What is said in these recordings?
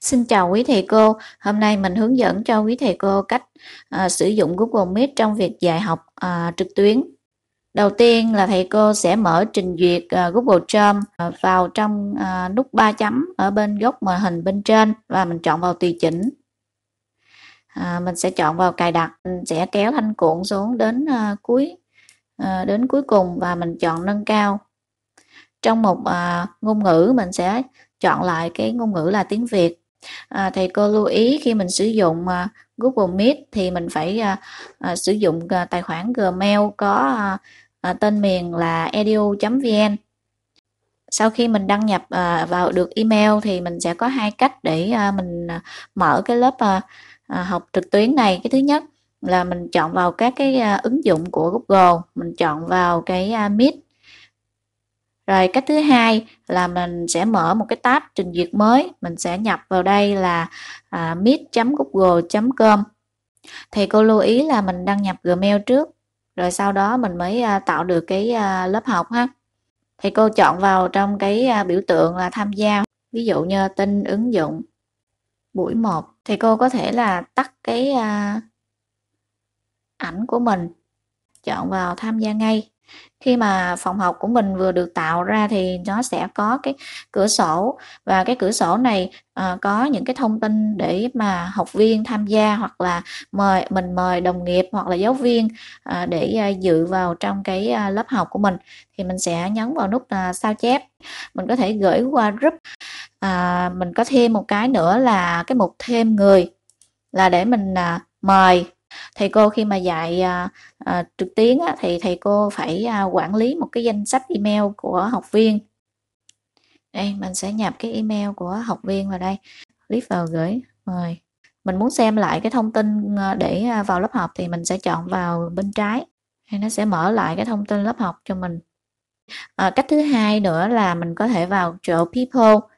Xin chào quý thầy cô, hôm nay mình hướng dẫn cho quý thầy cô cách à, sử dụng Google Meet trong việc dạy học à, trực tuyến. Đầu tiên là thầy cô sẽ mở trình duyệt à, Google Chrome à, vào trong à, nút ba chấm ở bên góc màn hình bên trên và mình chọn vào tùy chỉnh. À, mình sẽ chọn vào cài đặt, mình sẽ kéo thanh cuộn xuống đến à, cuối à, đến cuối cùng và mình chọn nâng cao. Trong một à, ngôn ngữ mình sẽ chọn lại cái ngôn ngữ là tiếng Việt À, thầy cô lưu ý khi mình sử dụng uh, Google Meet thì mình phải uh, uh, sử dụng uh, tài khoản Gmail có uh, uh, tên miền là edu.vn. Sau khi mình đăng nhập uh, vào được email thì mình sẽ có hai cách để uh, mình uh, mở cái lớp uh, uh, học trực tuyến này. Cái thứ nhất là mình chọn vào các cái uh, ứng dụng của Google, mình chọn vào cái uh, Meet rồi cách thứ hai là mình sẽ mở một cái tab trình duyệt mới, mình sẽ nhập vào đây là à, meet.google.com. Thì cô lưu ý là mình đăng nhập Gmail trước, rồi sau đó mình mới à, tạo được cái à, lớp học ha. Thì cô chọn vào trong cái à, biểu tượng là tham gia, ví dụ như tin ứng dụng buổi 1 thì cô có thể là tắt cái à, ảnh của mình chọn vào tham gia ngay khi mà phòng học của mình vừa được tạo ra thì nó sẽ có cái cửa sổ và cái cửa sổ này uh, có những cái thông tin để mà học viên tham gia hoặc là mời mình mời đồng nghiệp hoặc là giáo viên uh, để uh, dự vào trong cái uh, lớp học của mình thì mình sẽ nhấn vào nút uh, sao chép mình có thể gửi qua group uh, mình có thêm một cái nữa là cái mục thêm người là để mình uh, mời thầy cô khi mà dạy à, à, trực tuyến thì thầy cô phải à, quản lý một cái danh sách email của học viên đây mình sẽ nhập cái email của học viên vào đây click vào gửi rồi mình muốn xem lại cái thông tin à, để à, vào lớp học thì mình sẽ chọn vào bên trái thì nó sẽ mở lại cái thông tin lớp học cho mình à, cách thứ hai nữa là mình có thể vào chỗ people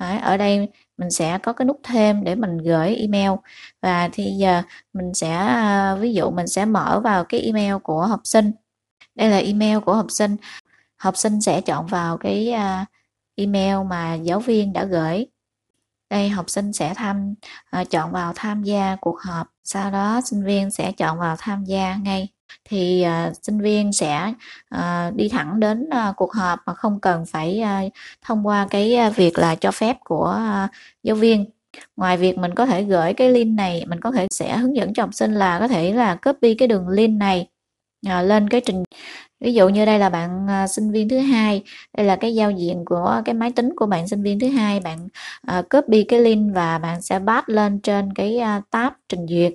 Đấy, ở đây mình sẽ có cái nút thêm để mình gửi email và thì giờ mình sẽ à, ví dụ mình sẽ mở vào cái email của học sinh đây là email của học sinh học sinh sẽ chọn vào cái à, email mà giáo viên đã gửi đây học sinh sẽ tham à, chọn vào tham gia cuộc họp sau đó sinh viên sẽ chọn vào tham gia ngay thì uh, sinh viên sẽ uh, đi thẳng đến uh, cuộc họp mà không cần phải uh, thông qua cái uh, việc là cho phép của uh, giáo viên ngoài việc mình có thể gửi cái link này mình có thể sẽ hướng dẫn cho học sinh là có thể là copy cái đường link này uh, lên cái trình ví dụ như đây là bạn uh, sinh viên thứ hai đây là cái giao diện của cái máy tính của bạn sinh viên thứ hai bạn uh, copy cái link và bạn sẽ bát lên trên cái uh, tab trình duyệt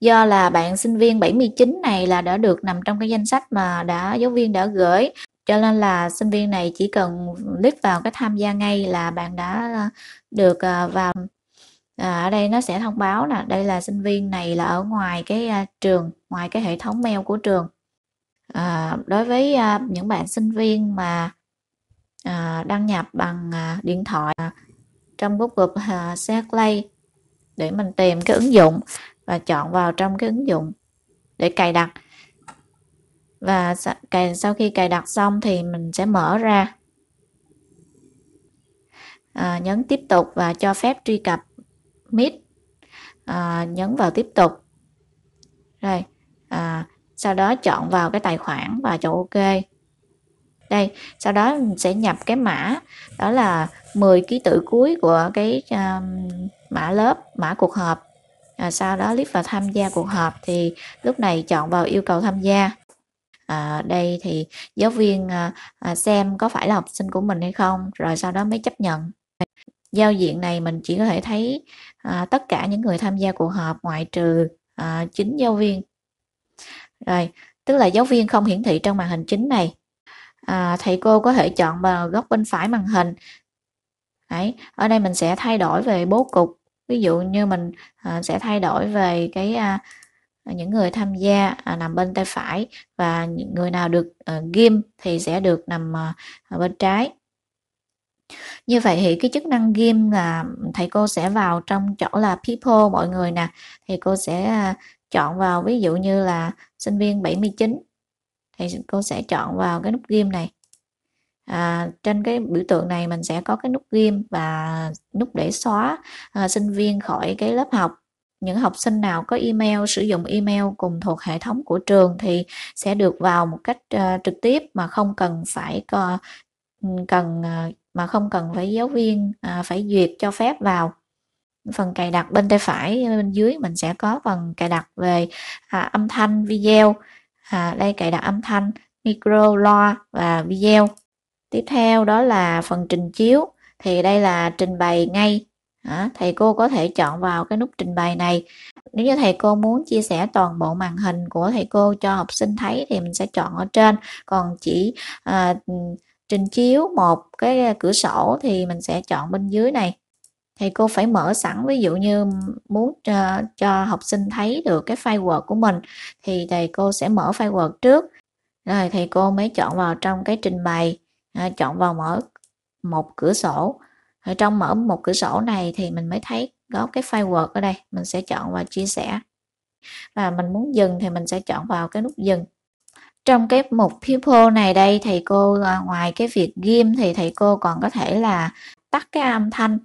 do là bạn sinh viên 79 này là đã được nằm trong cái danh sách mà đã giáo viên đã gửi cho nên là sinh viên này chỉ cần click vào cái tham gia ngay là bạn đã ờ, được ờ, vào à, ở đây nó sẽ thông báo là đây là sinh viên này là ở ngoài cái ờ, trường ngoài cái hệ thống mail của trường à, đối với những bạn sinh viên mà à, đăng nhập bằng điện thoại à, trong Google à, Play để mình tìm cái ứng dụng và chọn vào trong cái ứng dụng để cài đặt và cài sau khi cài đặt xong thì mình sẽ mở ra à, nhấn tiếp tục và cho phép truy cập mid à, nhấn vào tiếp tục rồi à, sau đó chọn vào cái tài khoản và chọn ok đây sau đó mình sẽ nhập cái mã đó là 10 ký tự cuối của cái um, mã lớp mã cuộc họp à, sau đó click vào tham gia cuộc họp thì lúc này chọn vào yêu cầu tham gia à, đây thì giáo viên à, à, xem có phải là học sinh của mình hay không rồi sau đó mới chấp nhận giao diện này mình chỉ có thể thấy à, tất cả những người tham gia cuộc họp ngoại trừ à, chính giáo viên rồi tức là giáo viên không hiển thị trong màn hình chính này à, thầy cô có thể chọn vào góc bên phải màn hình Đấy, ở đây mình sẽ thay đổi về bố cục ví dụ như mình à, sẽ thay đổi về cái à, à, những người tham gia à, nằm bên tay phải và những người nào được à, ghim thì sẽ được nằm à, bên trái như vậy thì cái chức năng ghim là thầy cô sẽ vào trong chỗ là people mọi người nè thì cô sẽ à, chọn vào ví dụ như là sinh viên 79 thì cô sẽ chọn vào cái nút ghim này à, trên cái biểu tượng này mình sẽ có cái nút ghim và nút để xóa à, sinh viên khỏi cái lớp học những học sinh nào có email sử dụng email cùng thuộc hệ thống của trường thì sẽ được vào một cách uh, trực tiếp mà không cần phải co, cần à, mà không cần phải giáo viên uh, phải duyệt cho phép vào phần cài đặt bên tay phải bên dưới mình sẽ có phần cài đặt về à, âm thanh video à, đây cài đặt âm thanh micro loa và video tiếp theo đó là phần trình chiếu thì đây là trình bày ngay à, thầy cô có thể chọn vào cái nút trình bày này nếu như thầy cô muốn chia sẻ toàn bộ màn hình của thầy cô cho học sinh thấy thì mình sẽ chọn ở trên còn chỉ à, trình chiếu một cái cửa sổ thì mình sẽ chọn bên dưới này thầy cô phải mở sẵn ví dụ như muốn cho, à, cho học sinh thấy được cái file Word của mình thì thầy cô sẽ mở file Word trước rồi thầy cô mới chọn vào trong cái trình bày Ờ, chọn vào mở một cửa sổ ở trong mở một cửa sổ này thì mình mới thấy có cái file word ở đây mình sẽ chọn vào chia sẻ và mình muốn dừng thì mình sẽ chọn vào cái nút dừng trong cái mục people này đây thầy cô ờ, ngoài cái việc ghim thì thầy cô còn có thể là tắt cái âm thanh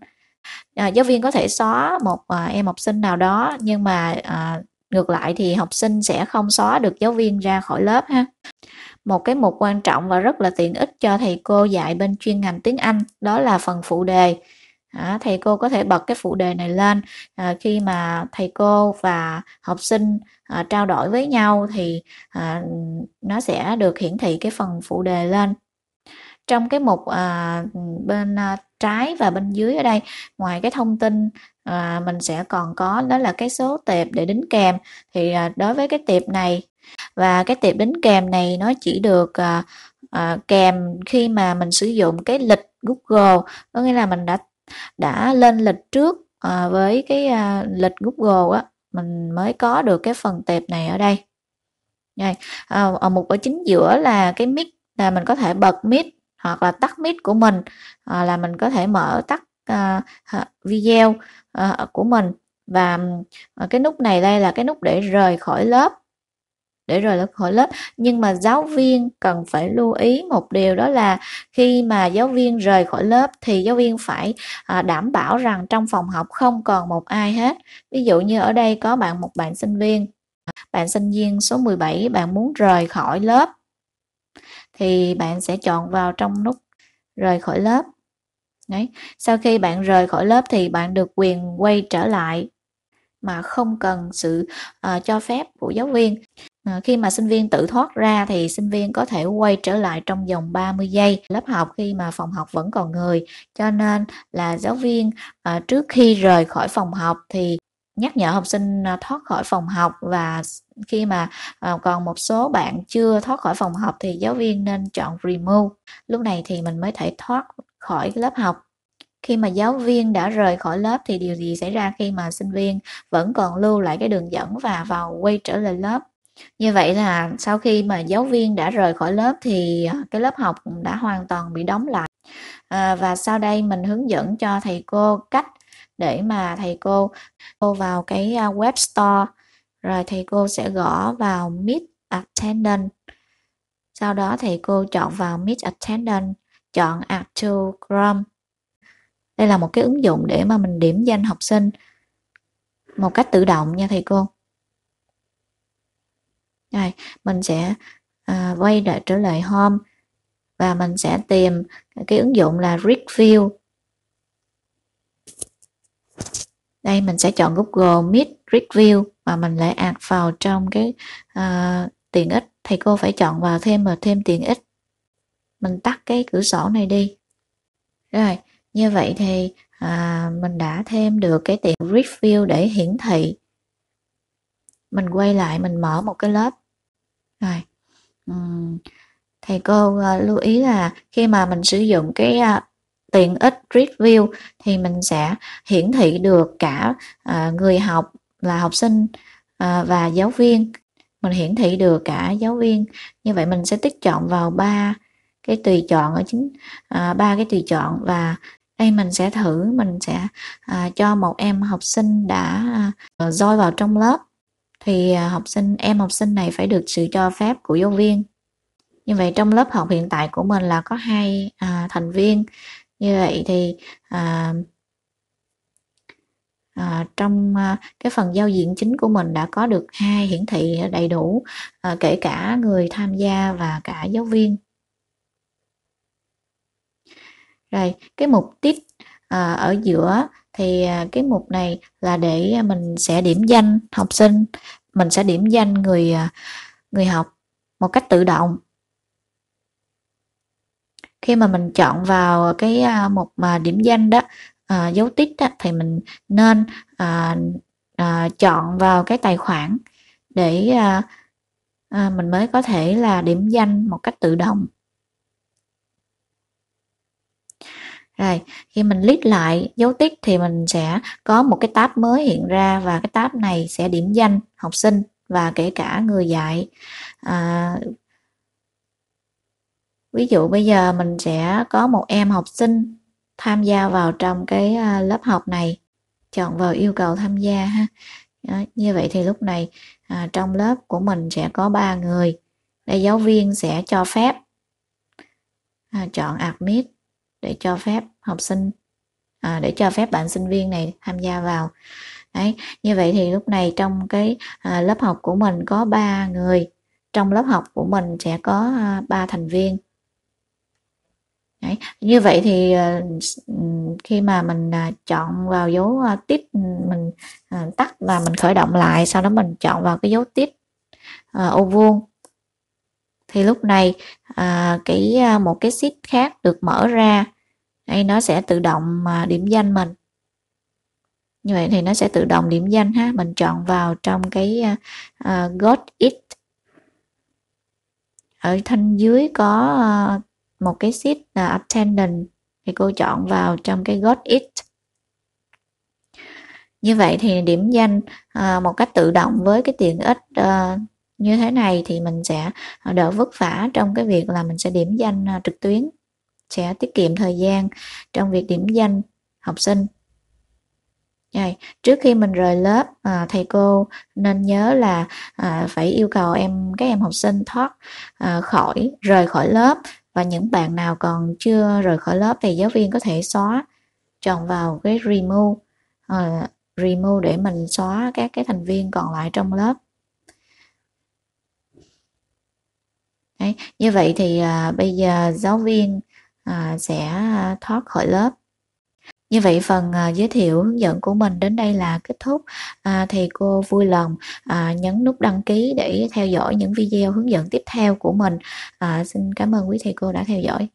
à, giáo viên có thể xóa một à, em học sinh nào đó nhưng mà à, ngược lại thì học sinh sẽ không xóa được giáo viên ra khỏi lớp ha một cái mục quan trọng và rất là tiện ích cho thầy cô dạy bên chuyên ngành tiếng Anh đó là phần phụ đề À, thầy cô có thể bật cái phụ đề này lên à, khi mà thầy cô và học sinh à, trao đổi với nhau thì à, nó sẽ được hiển thị cái phần phụ đề lên trong cái mục à, bên à, trái và bên dưới ở đây ngoài cái thông tin à, mình sẽ còn có đó là cái số tệp để đính kèm thì à, đối với cái tệp này và cái tiệp đính kèm này nó chỉ được à, à, kèm khi mà mình sử dụng cái lịch Google có nghĩa là mình đã đã lên lịch trước à, với cái à, lịch Google á mình mới có được cái phần tệp này ở đây này À, ở mục ở chính giữa là cái mic là mình có thể bật mic hoặc là tắt mic của mình à, là mình có thể mở tắt à, video à, của mình và à, cái nút này đây là cái nút để rời khỏi lớp để rời khỏi lớp nhưng mà giáo viên cần phải lưu ý một điều đó là khi mà giáo viên rời khỏi lớp thì giáo viên phải à, đảm bảo rằng trong phòng học không còn một ai hết ví dụ như ở đây có bạn một bạn sinh viên bạn sinh viên số 17 bạn muốn rời khỏi lớp thì bạn sẽ chọn vào trong nút rời khỏi lớp Đấy. Sau khi bạn rời khỏi lớp thì bạn được quyền quay trở lại mà không cần sự uh, cho phép của giáo viên uh, khi mà sinh viên tự thoát ra thì sinh viên có thể quay trở lại trong vòng 30 giây lớp học khi mà phòng học vẫn còn người cho nên là giáo viên uh, trước khi rời khỏi phòng học thì nhắc nhở học sinh thoát khỏi phòng học và khi mà còn một số bạn chưa thoát khỏi phòng học thì giáo viên nên chọn remove lúc này thì mình mới thể thoát khỏi lớp học khi mà giáo viên đã rời khỏi lớp thì điều gì xảy ra khi mà sinh viên vẫn còn lưu lại cái đường dẫn và vào quay trở lại lớp như vậy là sau khi mà giáo viên đã rời khỏi lớp thì ờ, cái lớp học đã hoàn toàn bị đóng lại à, và sau đây mình hướng dẫn cho thầy cô cách để mà thầy cô cô vào cái ờ, web store rồi thầy cô sẽ gõ vào meet attendant sau đó thầy cô chọn vào meet attendant chọn add to chrome đây là một cái ứng dụng để mà mình điểm danh học sinh một cách tự động nha thầy cô Đây, mình sẽ à, quay lại trở lại home và mình sẽ tìm cái ứng dụng là Readview đây mình sẽ chọn Google Meet Readview và mình lại ạt vào trong cái à, tiện ích thầy cô phải chọn vào thêm và thêm tiện ích mình tắt cái cửa sổ này đi rồi như vậy thì à, mình đã thêm được cái tiện review để hiển thị mình quay lại mình mở một cái lớp rồi uhm, thầy cô à, lưu ý là khi mà mình sử dụng cái à, tiện ích review thì mình sẽ hiển thị được cả à, người học là học sinh à, và giáo viên mình hiển thị được cả giáo viên như vậy mình sẽ tích chọn vào ba cái tùy chọn ở chính à, ba cái tùy chọn và đây mình sẽ thử mình sẽ à, cho một em học sinh đã à, vào trong lớp thì à, học sinh em học sinh này phải được sự cho phép của giáo viên như vậy trong lớp học hiện tại của mình là có hai à, thành viên như vậy thì à, à, trong à, cái phần giao diện chính của mình đã có được hai hiển thị đầy đủ à, kể cả người tham gia và cả giáo viên rồi cái mục tít à, ờ, ở giữa thì à, cái mục này là để mình sẽ điểm danh học sinh mình sẽ điểm danh người à, người học một cách tự động khi mà mình chọn vào cái à, mục mà điểm danh đó à, dấu tích đó, thì mình nên à, à, chọn vào cái tài khoản để à, à, mình mới có thể là điểm danh một cách tự động Rồi, khi mình list lại dấu tích thì mình sẽ có một cái tab mới hiện ra và cái tab này sẽ điểm danh học sinh và kể cả người dạy. À, ví dụ bây giờ mình sẽ có một em học sinh tham gia vào trong cái à, lớp học này chọn vào yêu cầu tham gia ha đó, như vậy thì lúc này à, trong lớp của mình sẽ có ba người đây giáo viên sẽ cho phép à, chọn admit để cho phép học sinh à, để cho phép bạn sinh viên này tham gia vào Đấy, như vậy thì lúc này trong cái à, lớp học của mình có 3 người trong lớp học của mình sẽ có à, 3 thành viên Đấy, như vậy thì à, khi mà mình à, chọn vào dấu à, tít mình à, tắt và mình khởi động lại sau đó mình chọn vào cái dấu tít à, ô vuông thì lúc này à, cái à, một cái sheet khác được mở ra hay nó sẽ tự động à, điểm danh mình như vậy thì nó sẽ tự động điểm danh ha mình chọn vào trong cái uh, got it ở thanh dưới có uh, một cái sheet là attendant thì cô chọn vào trong cái got it như vậy thì điểm danh uh, một cách tự động với cái tiện ích uh, như thế này thì mình sẽ đỡ vất vả trong cái việc là mình sẽ điểm danh trực tuyến sẽ tiết kiệm thời gian trong việc điểm danh học sinh rồi trước khi mình rời lớp à, thầy cô nên nhớ là à, phải yêu cầu em các em học sinh thoát à, khỏi rời khỏi lớp và những bạn nào còn chưa rời khỏi lớp thì giáo viên có thể xóa chọn vào cái remove à, remove để mình xóa các cái thành viên còn lại trong lớp Đấy, như vậy thì à, bây giờ giáo viên À, sẽ à, thoát khỏi lớp như vậy phần à, giới thiệu hướng dẫn của mình đến đây là kết thúc à, thì cô vui lòng à, nhấn nút đăng ký để theo dõi những video hướng dẫn tiếp theo của mình à, xin cảm ơn quý thầy cô đã theo dõi